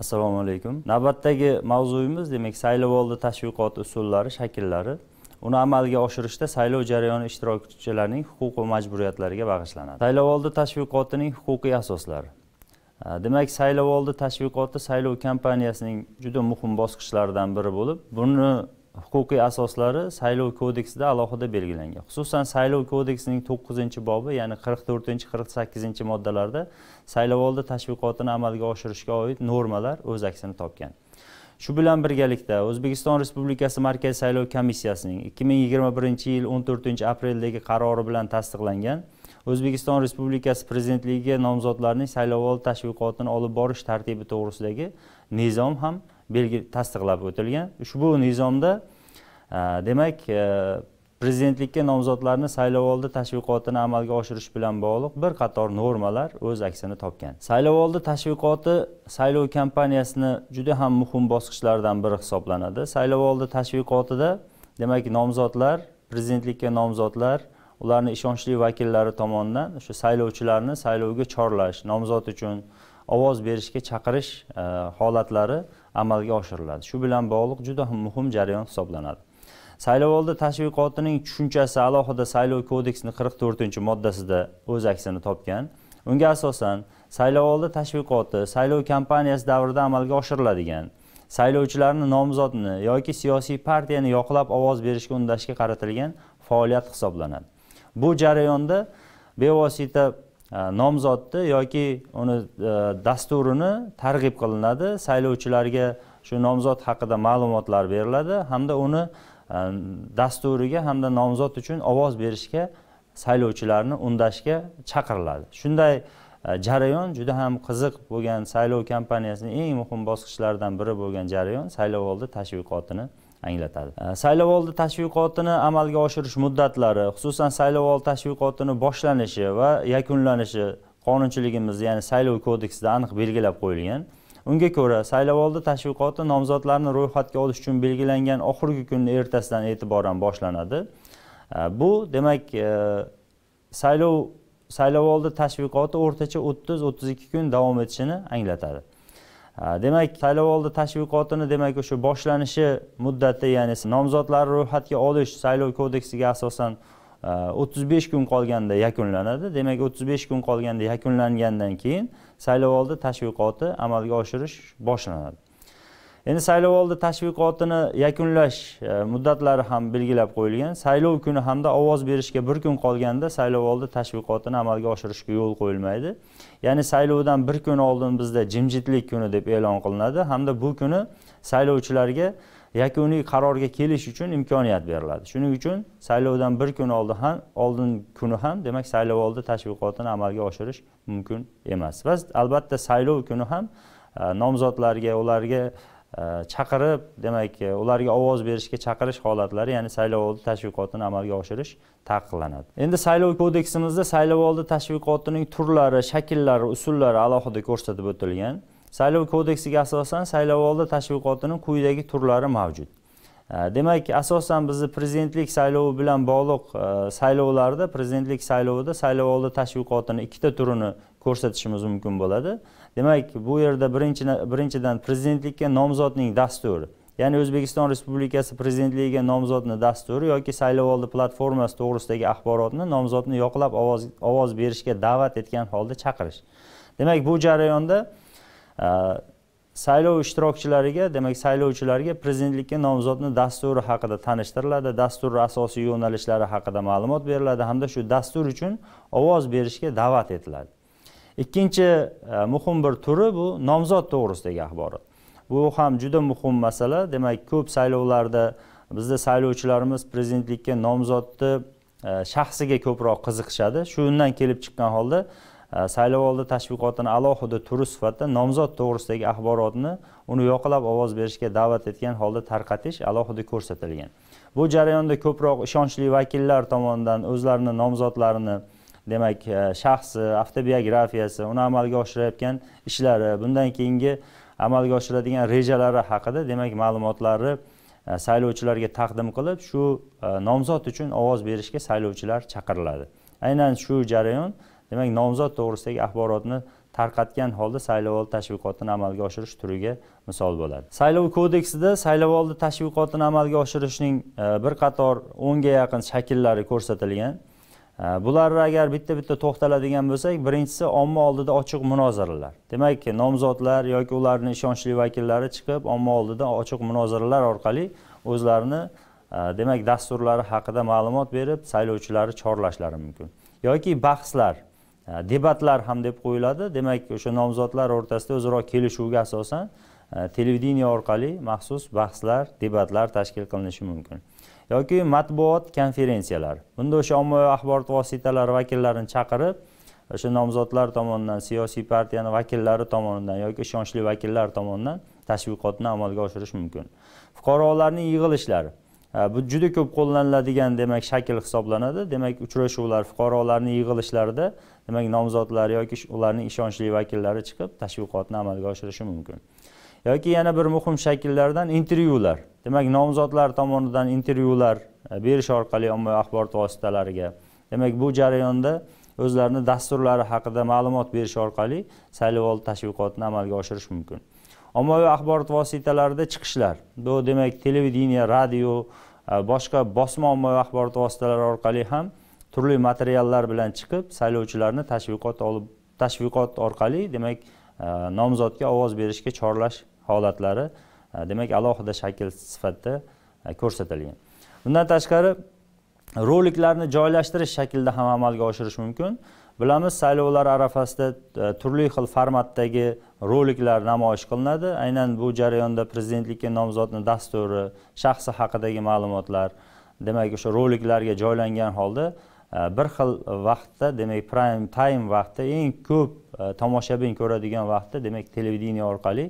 assalomu alaykum navbatdagi mavzuyimiz demak saylovoldi tashviqot usullari shakllari uni amalga oshirishda saylov jarayoni ishtirokchilarining huquq va majburiyatlariga bag'ishlanadi saylovoldi tashviqotining huquqiy asoslari demak saylovoldi tashviqoti saylov kampaniyasining juda muhim bosqichlaridan biri bo'lib buni huquqiy asoslari saylov kodeksida alohida belgilangan xususan saylov kodeksining to'qqizinchi bobi ya'ni qirq to'rtinchi qirq sakkizinchi moddalarda saylovoldi tashviqotini amalga oshirishga oid normalar o'z aksini topgan shu bilan birgalikda o'zbekiston respublikasi markaziy saylov komissiyasining ikki ming yigirma birinchi yil o'n to'rtinchi apreldagi qarori bilan tasdiqlangan o'zbekiston respublikasi prezidentligiga nomzodlarning saylovoldi tashviqotini olib borish tartibi to'g'risidagi nizom ham belgi tasdiqlab o'tilgan ushbu nizomda e, demak e, prezidentlikka nomzodlarni saylovoldi tashviqotini amalga oshirish bilan bog'liq bir qator normalar o'z aksini topgan saylovoldi tashviqoti saylov kampaniyasini juda ham muhim bosqichlardan biri hisoblanadi saylovoldi tashviqotida demak nomzodlar prezidentlikka nomzodlar ularni ishonchli vakillari tomonidan o'sha saylovchilarni saylovga chorlash nomzod uchun ovoz berishga chaqirish e, holatlari amalga oshiriladi shu bilan bog'liq juda muhim jarayon hisoblanadi saylovoldi tashviqotining tushunchasi alohida saylov kodeksini qirq to'rtinchi moddasida o'z aksini topgan unga asosan saylovoldi tashviqoti saylov kampaniyasi davrida amalga oshiriladigan saylovchilarni nomzodni yoki siyosiy partiyani yoqlab ovoz berishga undashga qaratilgan faoliyat hisoblanadi bu jarayonda bevosita E, nomzodni yoki uni e, dasturini targ'ib qilinadi saylovchilarga shu nomzod haqida ma'lumotlar beriladi hamda uni e, dasturiga hamda nomzod uchun ovoz berishga saylovchilarni undashga chaqiriladi shunday jarayon juda ham qiziq bo'lgan saylov kampaniyasining eng muhim bosqichlaridan biri bo'lgan jarayon saylovoldi tashviqotini anglatadi saylovoldi tashviqotini amalga oshirish muddatlari xususan saylovoldi tashviqotini boshlanishi va yakunlanishi qonunchiligimiz ya'ni saylov kodeksida aniq belgilab qo'yilgan unga ko'ra saylovoldi tashviqoti nomzodlarni ro'yxatga olish uchun belgilangan oxirgi kunni ertasidan e'tiboran boshlanadi bu demak e, saylov saylovoldi tashviqoti o'rtacha o'ttiz o'ttiz ikki kun davom etishini anglatadi demak saylovoldi tashviqotini demak o'sha boshlanishi muddati ya'ni nomzodlarni ro'yxatga olish saylov kodeksiga asosan o'ttiz besh kun qolganda yakunlanadi demak o'ttiz besh kun qolganda yakunlangandan keyin saylovoldi tashviqoti amalga oshirish boshlanadi endi oldi tashviqotini yakunlash e, muddatlari ham belgilab qo'yilgan saylov kuni hamda ovoz berishga bir kun qolganda saylov oldi tashviqotini amalga oshirishga yo'l qo'yilmaydi ya'ni saylovdan bir kun oldin bizda jimjitlik kuni deb e'lon qilinadi hamda bu kuni saylovchilarga yakuniy qarorga kelish uchun imkoniyat beriladi shuning uchun saylovdan bir kun oldin ham oldin kuni ham demak saylov oldi tashviqotini amalga oshirish mumkin emas va albatta saylov kuni ham e, nomzodlarga ularga chaqirib demak e, ularga ovoz berishga chaqirish holatlari ya'ni saylovoldi tashviqotini amalga oshirish taqiqlanadi endi saylov kodeksimizda saylovoldi tashviqotining turlari shakllari usullari alohida ko'rsatib o'tilgan saylov kodeksiga asosan saylovoldi tashviqotining quyidagi turlari mavjud demak asosan bizni prezidentlik saylovi bilan bog'liq e, saylovlarda prezidentlik saylovida saylovoldi tashviqotini ikkita turini ko'rsatishimiz mumkin bo'ladi demak bu yerda birinchi birinchidan prezidentlikka nomzodning dasturi ya'ni o'zbekiston respublikasi prezidentligiga nomzodni dasturi yoki saylovoldi platformasi to'g'risidagi axborotni nomzodni yoqlab ovoz ovoz berishga da'vat etgan holda chaqirish demak bu jarayonda saylov ishtirokchilariga demak saylovchilarga prezidentlikka nomzodni dasturi haqida tanishtiriladi dastur asosiy yo'nalishlari haqida ma'lumot beriladi hamda shu dastur uchun ovoz berishga da'vat etiladi ikkinchi e, muhim bir turi bu nomzod to'g'risidagi axborot bu ham juda muhim masala demak ko'p saylovlarda bizda saylovchilarimiz prezidentlikka nomzodni e, shaxsiga ko'proq qiziqishadi shundan kelib chiqqan holda e, saylovoldi tashviqotini alohida turi sifatida nomzod to'g'risidagi axborotni uni yoqilab ovoz berishga da'vat etgan holda tarqatish alohida ko'rsatilgan bu jarayonda ko'proq ishonchli vakillar tomonidan o'zlarini nomzodlarini demak e, shaxsi avtobiografiyasi uni amalga oshirayotgan ishlari bundan keyingi amalga oshiradigan rejalari haqida demak ma'lumotlarni e, saylovchilarga taqdim qilib shu e, nomzod uchun ovoz berishga saylovchilar chaqiriladi aynan shu jarayon demak nomzod to'g'risidagi axborotni tarqatgan holda saylovoldi tashviqotini amalga oshirish turiga misol bo'ladi saylov kodeksida saylovoldi tashviqotini amalga oshirishning bir qator o'nga yaqin shakllari ko'rsatilgan bularni agar bitta bitta to'xtaladigan bo'lsak birinchisi omma oldida ochiq munozaralar demak nomzodlar yoki ularni ishonchli vakillari chiqib omma oldida ochiq munozaralar orqali o'zlarini e, demak dasturlari haqida ma'lumot berib saylovchilarni chorlashlari mumkin yoki bahslar e, debatlar ham deb qo'yiladi demak o'sha nomzodlar o'rtasida o'zaro kelishuvga asosan E, televideniya orqali maxsus bahslar debatlar tashkil qilinishi mumkin yoki matbuot konferensiyalari bunda o'sha ommaviy axborot vositalari vakillarini chaqirib o'sha nomzodlar tomonidan siyosiy partiyani vakillari tomonidan yoki ishonchli vakillar tomonidan tashviqotni amalga oshirish mumkin fuqarolarning yig'ilishlari e, bu juda ko'p qo'llaniladigan demak shakl hisoblanadi demak uchrashuvlar fuqarolarning yig'ilishlarida demak nomzodlar yoki ularning ishonchli vakillari chiqib tashviqotni amalga oshirishi mumkin yoki yana bir muhim shakllardan intervyular demak nomzodlar tomonidan intervyular e, berish orqali ommaviy axborot vositalariga demak bu jarayonda o'zlarini dasturlari haqida ma'lumot berish orqali saylovoldi tashviqotini amalga oshirish mumkin ommaviy axborot vositalarida chiqishlar bu demak televideniya radio e, boshqa bosma ommaviy axborot vositalari orqali ham turli materiallar bilan chiqib saylovchilarni tashviqot olib tashviqot orqali demak e, nomzodga ovoz berishga chorlash holatlari e, demak alohida shakl sifatida e, ko'rsatilgan bundan tashqari roliklarni joylashtirish shaklida ham amalga oshirish mumkin bilamiz saylovlar arafasida e, turli xil formatdagi roliklar namoyish qilinadi aynan bu jarayonda prezidentlikka nomzodni dasturi shaxsi haqidagi ma'lumotlar demak o'sha roliklarga joylangan holda bir xil vaqtda demak prime time vaqtda eng ko'p tomoshabin ko'radigan vaqtda demak televideniye orqali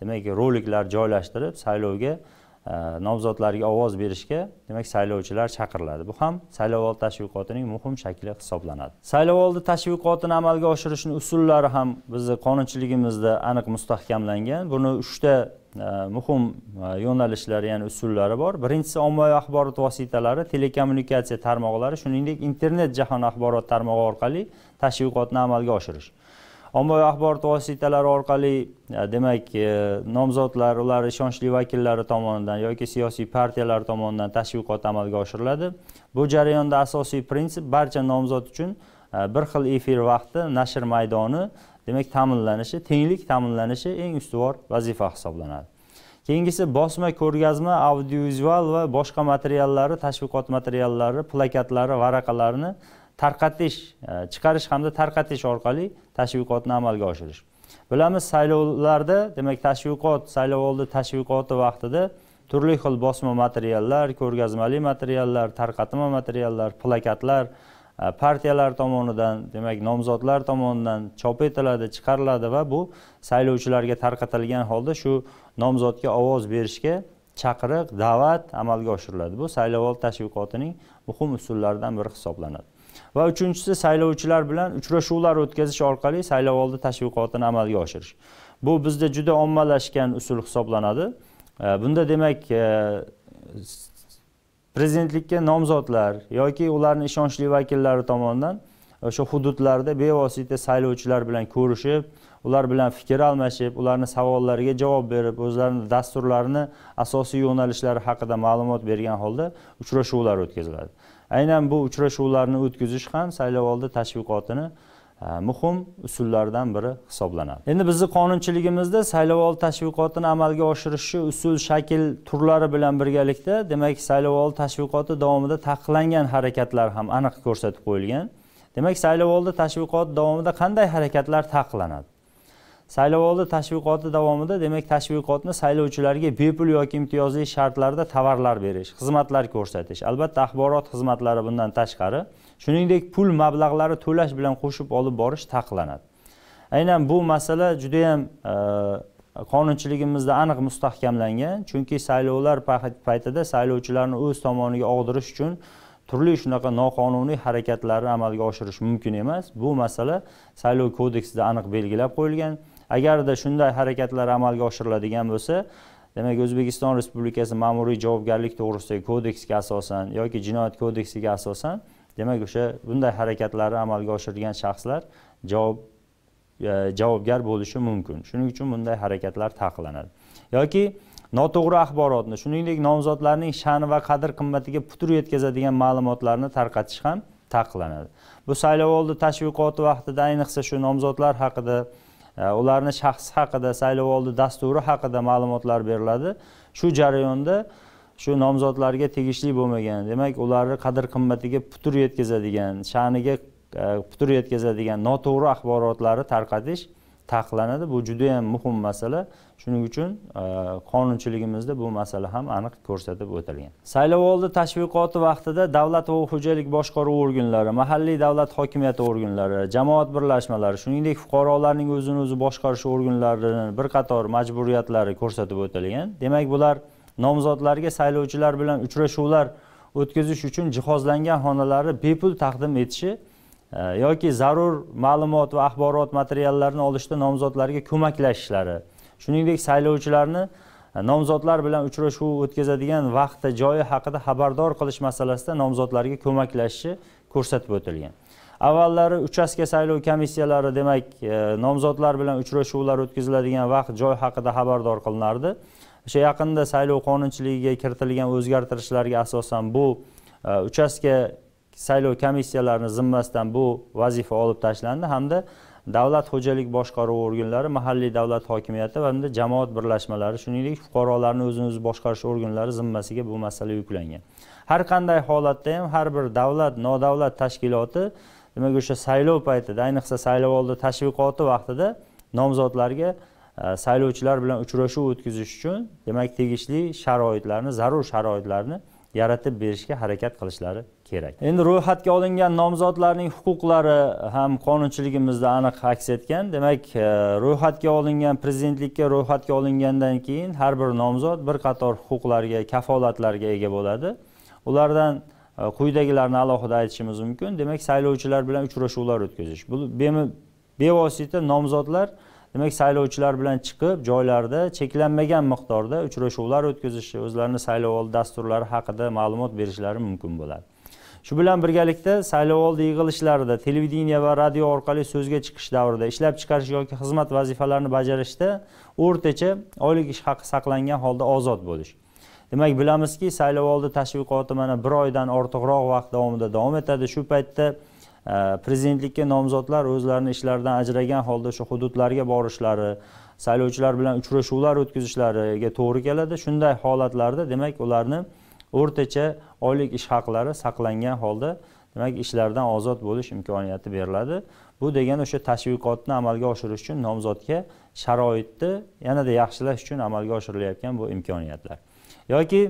demak roliklar joylashtirib saylovga e, nomzodlarga ovoz berishga demak saylovchilar chaqiriladi bu ham saylovoldi tashviqotining muhim shakli hisoblanadi saylovoldi tashviqotini amalga oshirishni usullari ham bizni qonunchiligimizda aniq mustahkamlangan buni uchta e, muhim e, yo'nalishlari ya'ni usullari bor birinchisi ommaviy axborot vositalari telekommunikatsiya tarmoqlari shuningdek internet jahon axborot tarmog'i orqali tashviqotni amalga oshirish ommaviy axborot vositalari orqali e, demak e, nomzodlar ular ishonchli vakillari tomonidan yoki siyosiy partiyalar tomonidan tashviqot amalga oshiriladi bu jarayonda asosiy prinsip barcha nomzod uchun e, bir xil efir vaqti nashr maydoni demak ta'minlanishi tenglik ta'minlanishi eng ustuvor vazifa hisoblanadi keyingisi bosma ko'rgazma audiovizual va boshqa materiallari tashviqot materiallari plakatlari varaqalarini tarqatish e, chiqarish hamda tarqatish orqali tashviqotni amalga oshirish bilamiz saylovlarda demak tashviqot saylovoldi tashviqoti vaqtida turli xil bosma materiallar ko'rgazmali materiallar tarqatma materiallar plakatlar e, partiyalar tomonidan demak nomzodlar tomonidan chop etiladi chiqariladi va bu saylovchilarga tarqatilgan holda shu nomzodga ovoz berishga chaqiriq da'vat amalga oshiriladi bu saylovoldi tashviqotining muhim usullaridan biri hisoblanadi va uchinchisi saylovchilar bilan uchrashuvlar o'tkazish orqali saylovoldi tashviqotini amalga oshirish bu bizda juda ommalashgan usul hisoblanadi e, bunda demak e, prezidentlikka nomzodlar yoki ularni ishonchli vakillari tomonidan o'sha hududlarda bevosita saylovchilar bilan ko'rishib ular bilan fikr almashib ularni savollariga javob berib o'zlarini dasturlarini asosiy yo'nalishlari haqida ma'lumot bergan holda uchrashuvlar o'tkaziladi aynan bu uchrashuvlarni o'tkazish ham saylovoldi tashviqotini e, muhim usullardan biri hisoblanadi endi bizni qonunchiligimizda saylovoldi tashviqotini amalga oshirishni usul shakl turlari bilan birgalikda demak saylovoldi tashviqoti davomida taqiqlangan harakatlar ham aniq ko'rsatib qo'yilgan demak saylovoldi tashviqoti davomida qanday harakatlar taqiqlanadi saylovoldi tashviqoti davomida demak tashviqotni saylovchilarga bepul yoki imtiyozli shartlarda tovarlar berish xizmatlar ko'rsatish albatta axborot xizmatlari bundan tashqari shuningdek pul mablag'lari to'lash bilan qo'shib olib borish taqiqlanadi aynan bu masala judayam e, qonunchiligimizda aniq mustahkamlangan chunki saylovlar paytida saylovchilarni o'z tomoniga og'dirish uchun turli shunaqa noqonuniy harakatlarni amalga oshirish mumkin emas bu masala saylov kodeksida aniq belgilab qo'yilgan agarda shunday harakatlar amalga oshiriladigan bo'lsa demak o'zbekiston respublikasi ma'muriy javobgarlik to'g'risidagi kodeksga asosan yoki jinoyat kodeksiga asosan demak o'sha bunday harakatlarni amalga oshirgan shaxslar javob e, javobgar bo'lishi mumkin shuning uchun bunday harakatlar taqiqlanadi yoki noto'g'ri axborotni shuningdek nomzodlarning sha'ni va qadr qimmatiga putur yetkazadigan ma'lumotlarni tarqatish ham taqiqlanadi bu saylovoldi tashviqoti vaqtida ayniqsa shu nomzodlar haqida ularni shaxsi haqida saylovoldi dasturi haqida ma'lumotlar beriladi shu jarayonda shu nomzodlarga tegishli bo'lmagan demak ularni qadr qimmatiga putur yetkazadigan sha'niga e, putur yetkazadigan noto'g'ri axborotlari tarqatish taqiqlanadi bu judayam muhim masala shuning uchun e, qonunchiligimizda bu masala ham aniq ko'rsatib o'tilgan saylovoldi tashviqoti vaqtida davlat va xo'jalik boshqaruv organlari mahalliy davlat hokimiyati organlari jamoat birlashmalari shuningdek fuqarolarning o'zini o'zi boshqarish organlarini bir qator majburiyatlari ko'rsatib o'tilgan demak bular nomzodlarga saylovchilar bilan uchrashuvlar o'tkazish uchun jihozlangan xonalarni bepul taqdim etishi e, yoki zarur ma'lumot va axborot materiallarini olishda nomzodlarga ko'maklashishlari shuningdek saylovchilarni e, nomzodlar bilan uchrashuv o'tkazadigan vaqti joyi haqida xabardor qilish masalasida nomzodlarga ko'maklashishi ko'rsatib o'tilgan avvallari uchastka saylov komissiyalari demak e, nomzodlar bilan uchrashuvlar o'tkaziladigan vaqt joy haqida xabardor qilinardi o'sha yaqinda saylov qonunchiligiga kiritilgan o'zgartirishlarga asosan bu e, uchastka saylov komissiyalarini zimmasidan bu vazifa olib tashlandi hamda davlat xo'jalik boshqaruvi organlari mahalliy davlat hokimiyati va hamda jamoat birlashmalari shuningdek fuqarolarni o'zini o'zi boshqarish organlari zimmasiga bu masala yuklangan har qanday holatda ham har bir davlat nodavlat tashkiloti demak o'sha saylov paytida ayniqsa saylovoldi tashviqoti vaqtida nomzodlarga e, saylovchilar bilan uchrashuv o'tkazish uchun demak tegishli sharoitlarni zarur sharoitlarni yaratib berishga harakat qilishlari kerak endi ro'yxatga olingan nomzodlarning huquqlari ham qonunchiligimizda aniq aks etgan demak e, ro'yxatga olingan prezidentlikka ro'yxatga olingandan keyin har bir nomzod bir qator huquqlarga kafolatlarga ega bo'ladi ulardan e, quyidagilarni alohida aytishimiz mumkin demak saylovchilar bilan uchrashuvlar o'tkazish bu bevosita nomzodlar demak saylovchilar bilan chiqib joylarda cheklanmagan miqdorda uchrashuvlar o'tkazishi o'zlarini saylovoldi dasturlari haqida ma'lumot berishlari mumkin bo'ladi shu bilan birgalikda saylovoldi yig'ilishlarida televideniya va radio orqali so'zga chiqish davrida ishlab chiqarish yoki xizmat vazifalarini bajarishda o'rtacha oylik ish haqi saqlangan holda ozod bo'lish demak bilamizki saylovoldi tashviqoti mana bir oydan ortiqroq vaqt davomida davom etadi shu paytda e, prezidentlikka nomzodlar o'zlarini ishlaridan ajragan holda shu hududlarga borishlari saylovchilar bilan uchrashuvlar o'tkazishlariga to'g'ri keladi shunday holatlarda demak ularni o'rtacha oylik ish haqlari saqlangan holda demak ishlardan ozod bo'lish imkoniyati beriladi bu degani o'sha tashviqotni amalga oshirish uchun nomzodga sharoitni yanada yaxshilash uchun amalga oshirilayotgan bu imkoniyatlar yoki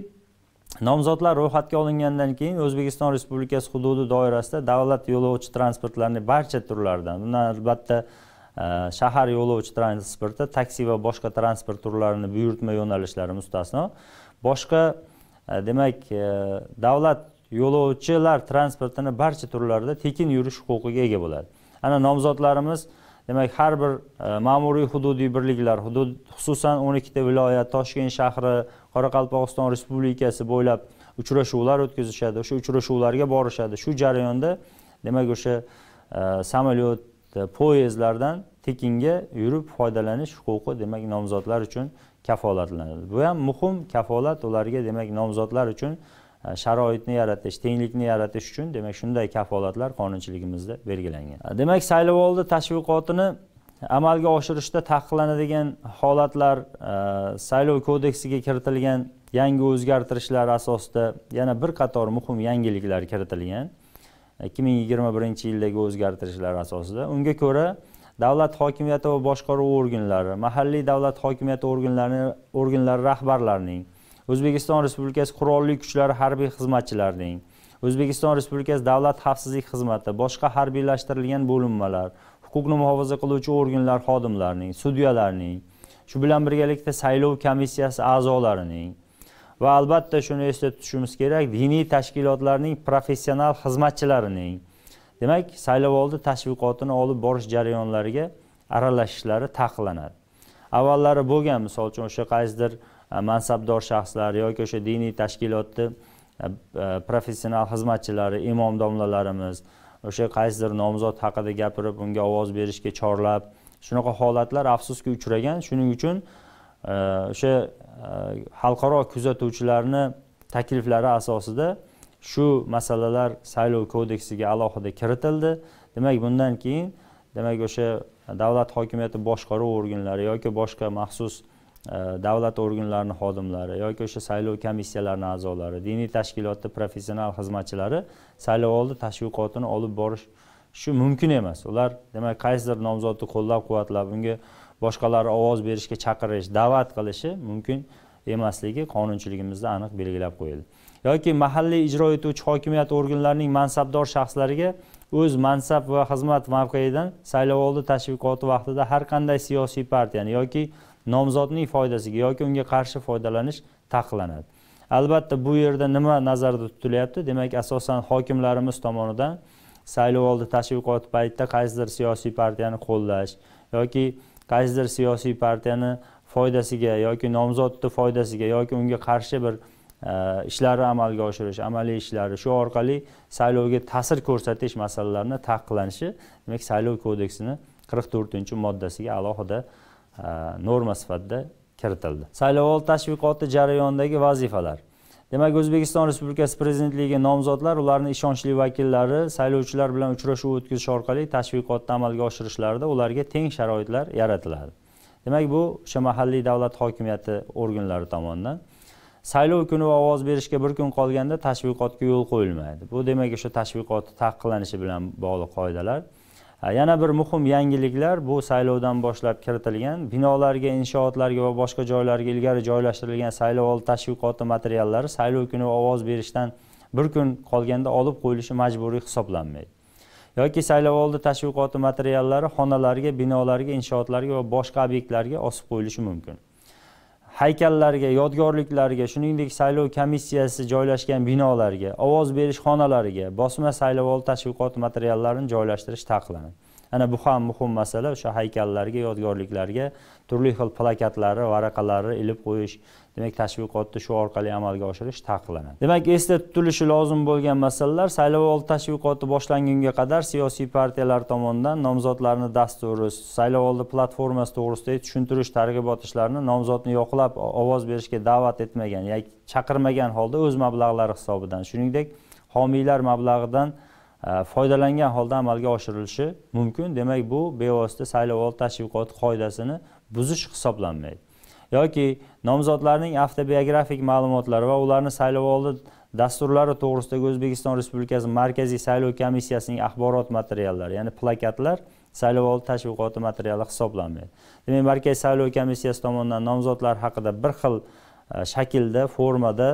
nomzodlar ro'yxatga olingandan keyin o'zbekiston respublikasi hududi doirasida davlat yo'lovchi transportlarini barcha turlaridan bundan albatta e, shahar yo'lovchi transporti taksi va boshqa transport turlarini buyurtma yo'nalishlari mustasno boshqa Э, demak э, davlat yo'lovchilar transportini barcha turlarida tekin yurish huquqiga ega bo'ladi ana nomzodlarimiz demak har bir e, ma'muriy hududiy birliklar hudud xususan o'n ikkita viloyat toshkent shahri qoraqalpog'iston respublikasi bo'ylab uchrashuvlar o'tkazishadi o'sha uchrashuvlarga borishadi shu jarayonda demak o'sha e, samolyot e, poyezdlardan tekinga yurib foydalanish huquqi demak nomzodlar uchun kafolatlanadi bu ham muhim kafolat ularga demak nomzodlar uchun e, sharoitni yaratish tenglikni yaratish uchun demak shunday kafolatlar qonunchiligimizda belgilangan e, demak saylovoldi tashviqotini amalga oshirishda taqiqlanadigan holatlar e, saylov kodeksiga kiritilgan yangi o'zgartirishlar asosida yana bir qator muhim yangiliklar kiritilgan ikki ming yigirma birinchi yildagi o'zgartirishlar asosida unga ko'ra davlat hokimiyati va boshqaruv organlari mahalliy davlat hokimiyati organlari organlari rahbarlarining o'zbekiston respublikasi qurolli kuchlari harbiy xizmatchilarining o'zbekiston respublikasi davlat xavfsizlik xizmati boshqa harbiylashtirilgan bo'linmalar huquqni muhofaza qiluvchi organlar xodimlarining sudyalarning shu bilan birgalikda saylov komissiyasi a'zolarining va albatta shuni esda tutishimiz kerak diniy tashkilotlarning professional xizmatchilarining demak saylovoldi tashviqotini olib borish jarayonlariga aralashishlari taqiqlanadi avvallari bo'lgan misol uchun o'sha qaysidir e, mansabdor shaxslar yoki o'sha diniy tashkilotni e, e, professional xizmatchilari imom domlalarimiz o'sha qaysidir nomzod haqida gapirib unga ovoz berishga chorlab shunaqa holatlar afsuski uchragan shuning uchun o'sha xalqaro kuzatuvchilarni takliflari asosida shu masalalar saylov kodeksiga alohida kiritildi demak bundan keyin demak o'sha davlat hokimiyati boshqaruv organlari yoki boshqa maxsus e, davlat organlarini xodimlari yoki o'sha saylov komissiyalarini a'zolari diniy tashkilotda professional xizmatchilari saylovoldi tashviqotini olib borish shu mumkin emas ular demak qaysidir nomzodni qo'llab quvvatlab unga boshqalar ovoz berishga chaqirish da'vat qilishi mumkin emasligi qonunchiligimizda aniq belgilab qo'yildi yoki mahalliy ijro etuvchi hokimiyat organlarining mansabdor shaxslariga o'z mansab va xizmat mavqeidan saylovoldi tashviqoti vaqtida har qanday siyosiy partiyani yoki nomzodning foydasiga yoki unga qarshi foydalanish taqiqlanadi albatta bu yerda nima nazarda tutilyapti demak asosan hokimlarimiz tomonidan saylovoldi tashviqoti paytida qaysidir siyosiy partiyani qo'llash yoki qaysidir siyosiy partiyani foydasiga yoki nomzodni foydasiga yoki unga qarshi bir e, ishlarni amalga oshirish amaliy ishlari shu orqali saylovga ta'sir ko'rsatish masalalarini taqiqlanishi demak saylov kodeksini qirq to'rtinchi moddasiga alohida e, norma sifatida kiritildi saylovoldi tashviqoti jarayonidagi vazifalar demak o'zbekiston respublikasi prezidentligiga nomzodlar ularni ishonchli vakillari saylovchilar bilan uchrashuv o'tkazish orqali tashviqotni amalga oshirishlarida ularga teng sharoitlar yaratiladi demak bu o'sha mahalliy davlat hokimiyati organlari tomonidan saylov kuni va ovoz berishga bir kun qolganda tashviqotga yo'l qo'yilmaydi bu demak o'sha tashviqot taqiqlanishi bilan bog'liq qoidalar yana bir muhim yangiliklar bu saylovdan boshlab kiritilgan binolarga inshootlarga va boshqa joylarga ilgari joylashtirilgan saylovoldi tashviqoti materiallari saylov kuni ovoz berishdan bir kun qolganda olib qo'yilishi majburiy hisoblanmaydi yoki saylovoldi tashviqoti materiallari xonalarga binolarga inshootlarga va boshqa obyektlarga osib qo'yilishi mumkin haykallarga yodgorliklarga shuningdek saylov komissiyasi joylashgan binolarga ovoz berish xonalariga bosma saylovoldi tashviqoti materiallarini joylashtirish taqiqlanadi ana bu ham muhim masala o'sha haykallarga yodgorliklarga turli xil plakatlari varaqalari ilib qo'yish demak tashviqotni shu orqali amalga oshirish taqiqlanadi demak esda tutilishi lozim bo'lgan masalalar saylovoldi tashviqoti boshlangunga qadar siyosiy partiyalar tomonidan nomzodlarni dasturi saylovoldi platformasi to'g'risidagi tushuntirish targ'ibot ishlarini nomzodni yoqlab ovoz berishga da'vat etmagan yoki chaqirmagan holda o'z mablag'lari hisobidan shuningdek homiylar mablag'idan Э, foydalangan holda amalga oshirilishi mumkin demak bu bevosita saylovoldi tashviqoti qoidasini buzish hisoblanmaydi yoki nomzodlarning avtobiografik ma'lumotlari va ularni saylovoldi dasturlari to'g'risidagi o'zbekiston respublikasi markaziy saylov komissiyasining axborot materiallari ya'ni plakatlar saylovoldi tashviqoti materiali hisoblanmaydi demak markaziy saylov komissiyasi tomonidan nomzodlar haqida bir xil e, shaklda formada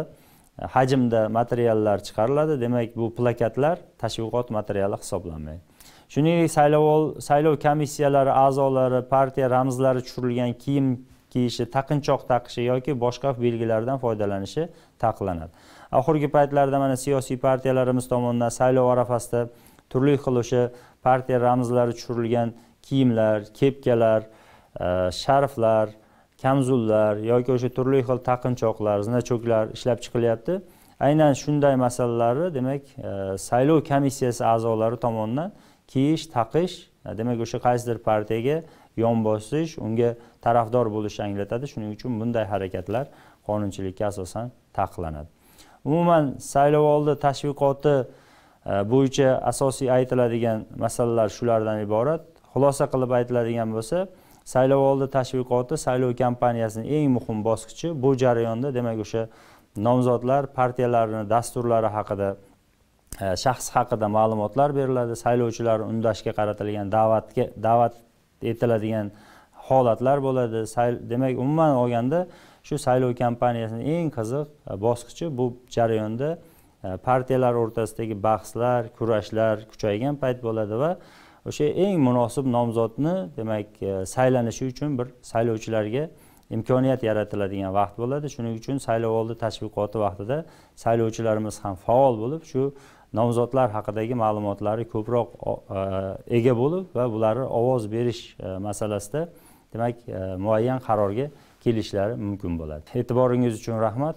hajmda materiallar chiqariladi demak bu plakatlar tashviqot materiali hisoblanmaydi shuningdek saylov saylov komissiyalari a'zolari partiya ramzlari tushirilgan kiyim kiyishi taqinchoq taqishi yoki boshqa belgilardan foydalanishi taqiqlanadi oxirgi paytlarda mana siyosiy partiyalarimiz tomonidan saylov arafasida turli xil o'sha partiya ramzlari tushirilgan kiyimlar kepkalar e, sharflar kamzullar yoki o'sha turli xil taqinchoqlar znachoklar ishlab chiqilyapti aynan shunday masalalarni demak e, saylov komissiyasi a'zolari tomonidan kiyish taqish e, demak o'sha qaysidir partiyaga yon bosish unga tarafdor bo'lishni anglatadi shuning uchun bunday harakatlar qonunchilikka asosan taqiqlanadi umuman saylovoldi tashviqoti e, bo'yicha asosiy aytiladigan masalalar shulardan iborat xulosa qilib aytiladigan bo'lsa saylovoldi tashviqoti saylov kampaniyasining eng muhim bosqichi bu jarayonda demak o'sha nomzodlar partiyalarini dasturlari haqida e, shaxs haqida ma'lumotlar beriladi saylovchilar undashga qaratilgan da'vatga da'vat etiladigan holatlar bo'ladi demak umuman olganda shu saylov kampaniyasining eng qiziq e, bosqichi bu jarayonda e, partiyalar o'rtasidagi bahslar kurashlar kuchaygan payt bo'ladi va o'sha eng munosib nomzodni demak e, saylanishi uchun bir saylovchilarga imkoniyat yaratiladigan vaqt bo'ladi shuning uchun saylovoldi tashviqoti vaqtida saylovchilarimiz ham faol bo'lib shu nomzodlar haqidagi ma'lumotlari ko'proq e, ega bo'lib va bularni ovoz berish e, masalasida demak muayyan qarorga kelishlari mumkin bo'ladi e'tiboringiz uchun rahmat